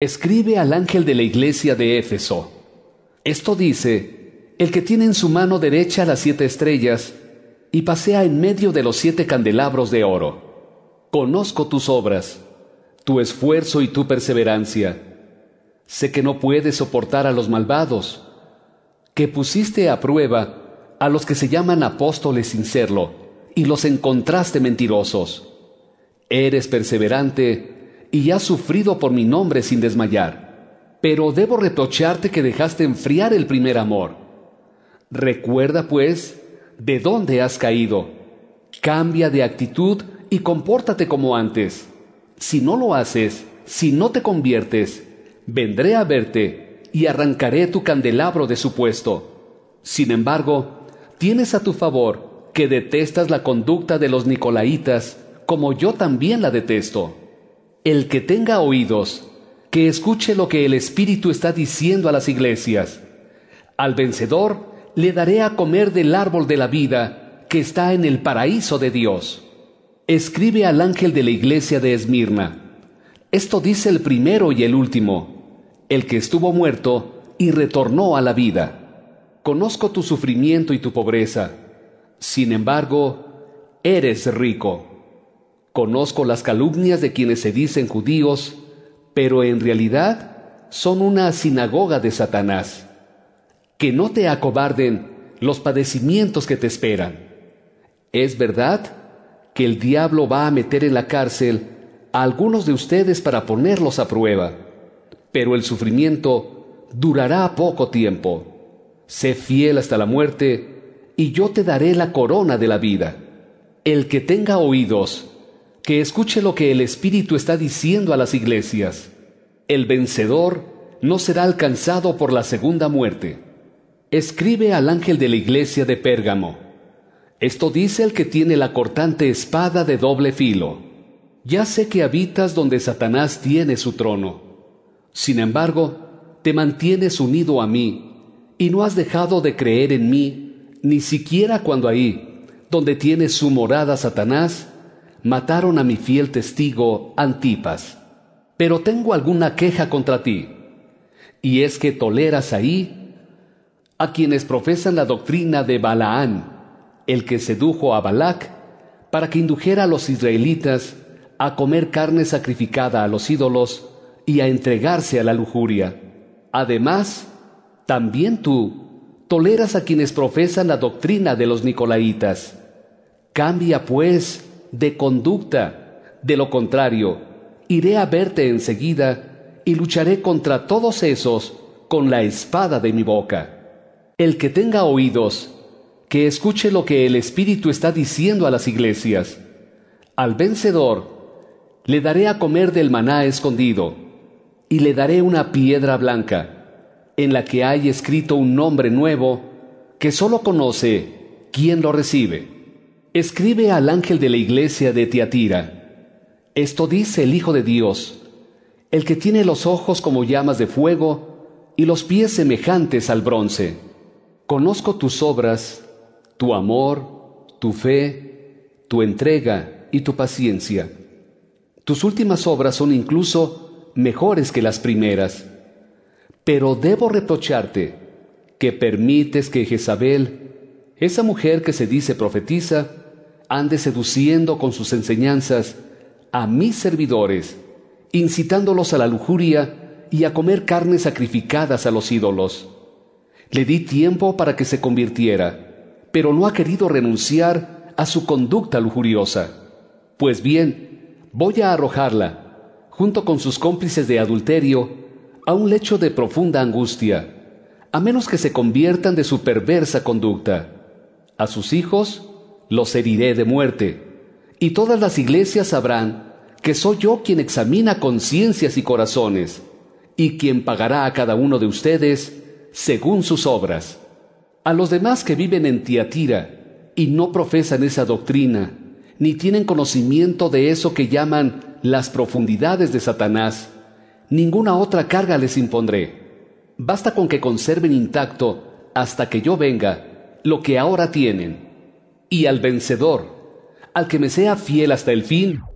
Escribe al ángel de la iglesia de Éfeso. Esto dice, el que tiene en su mano derecha las siete estrellas y pasea en medio de los siete candelabros de oro. Conozco tus obras, tu esfuerzo y tu perseverancia. Sé que no puedes soportar a los malvados, que pusiste a prueba a los que se llaman apóstoles sin serlo, y los encontraste mentirosos. Eres perseverante y has sufrido por mi nombre sin desmayar. Pero debo reprocharte que dejaste enfriar el primer amor. Recuerda, pues, de dónde has caído. Cambia de actitud y compórtate como antes. Si no lo haces, si no te conviertes, vendré a verte y arrancaré tu candelabro de su puesto. Sin embargo, tienes a tu favor que detestas la conducta de los nicolaitas, como yo también la detesto. El que tenga oídos, que escuche lo que el Espíritu está diciendo a las iglesias. Al vencedor le daré a comer del árbol de la vida que está en el paraíso de Dios. Escribe al ángel de la iglesia de Esmirna. Esto dice el primero y el último, el que estuvo muerto y retornó a la vida. Conozco tu sufrimiento y tu pobreza. Sin embargo, eres rico. Conozco las calumnias de quienes se dicen judíos, pero en realidad son una sinagoga de Satanás. Que no te acobarden los padecimientos que te esperan. Es verdad que el diablo va a meter en la cárcel a algunos de ustedes para ponerlos a prueba, pero el sufrimiento durará poco tiempo. Sé fiel hasta la muerte, y yo te daré la corona de la vida. El que tenga oídos, que escuche lo que el Espíritu está diciendo a las iglesias. El vencedor no será alcanzado por la segunda muerte. Escribe al ángel de la iglesia de Pérgamo. Esto dice el que tiene la cortante espada de doble filo. Ya sé que habitas donde Satanás tiene su trono. Sin embargo, te mantienes unido a mí, y no has dejado de creer en mí, ni siquiera cuando ahí, donde tiene su morada Satanás, mataron a mi fiel testigo Antipas. Pero tengo alguna queja contra ti, y es que toleras ahí a quienes profesan la doctrina de Balaán, el que sedujo a Balac para que indujera a los israelitas a comer carne sacrificada a los ídolos y a entregarse a la lujuria. Además, también tú toleras a quienes profesan la doctrina de los nicolaitas. Cambia pues de conducta. De lo contrario, iré a verte enseguida y lucharé contra todos esos con la espada de mi boca. El que tenga oídos, que escuche lo que el Espíritu está diciendo a las iglesias. Al vencedor, le daré a comer del maná escondido, y le daré una piedra blanca, en la que hay escrito un nombre nuevo, que sólo conoce quien lo recibe. Escribe al ángel de la iglesia de Tiatira, esto dice el Hijo de Dios, el que tiene los ojos como llamas de fuego y los pies semejantes al bronce. Conozco tus obras, tu amor, tu fe, tu entrega y tu paciencia. Tus últimas obras son incluso mejores que las primeras. Pero debo reprocharte que permites que Jezabel esa mujer que se dice profetiza ande seduciendo con sus enseñanzas a mis servidores, incitándolos a la lujuria y a comer carnes sacrificadas a los ídolos. Le di tiempo para que se convirtiera, pero no ha querido renunciar a su conducta lujuriosa. Pues bien, voy a arrojarla, junto con sus cómplices de adulterio, a un lecho de profunda angustia, a menos que se conviertan de su perversa conducta. A sus hijos los heriré de muerte. Y todas las iglesias sabrán que soy yo quien examina conciencias y corazones, y quien pagará a cada uno de ustedes según sus obras. A los demás que viven en Tiatira y no profesan esa doctrina, ni tienen conocimiento de eso que llaman las profundidades de Satanás, ninguna otra carga les impondré. Basta con que conserven intacto hasta que yo venga lo que ahora tienen, y al vencedor, al que me sea fiel hasta el fin,